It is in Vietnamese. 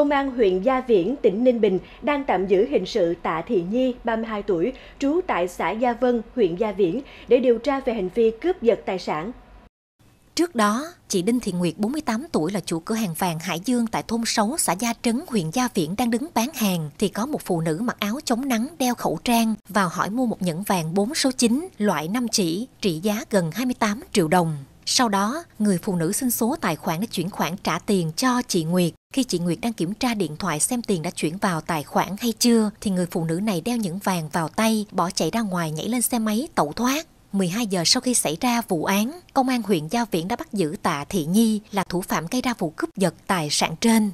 Công an huyện Gia Viễn, tỉnh Ninh Bình đang tạm giữ hình sự Tạ Thị Nhi, 32 tuổi, trú tại xã Gia Vân, huyện Gia Viễn để điều tra về hành vi cướp giật tài sản. Trước đó, chị Đinh Thị Nguyệt 48 tuổi là chủ cửa hàng vàng Hải Dương tại thôn 6 xã Gia Trấn, huyện Gia Viễn đang đứng bán hàng thì có một phụ nữ mặc áo chống nắng đeo khẩu trang vào hỏi mua một nhẫn vàng 4 số 9 loại 5 chỉ trị giá gần 28 triệu đồng. Sau đó, người phụ nữ xin số tài khoản để chuyển khoản trả tiền cho chị Nguyệt. Khi chị Nguyệt đang kiểm tra điện thoại xem tiền đã chuyển vào tài khoản hay chưa, thì người phụ nữ này đeo những vàng vào tay, bỏ chạy ra ngoài nhảy lên xe máy tẩu thoát. 12 giờ sau khi xảy ra vụ án, công an huyện Giao Viễn đã bắt giữ Tạ Thị Nhi là thủ phạm gây ra vụ cướp giật tài sản trên.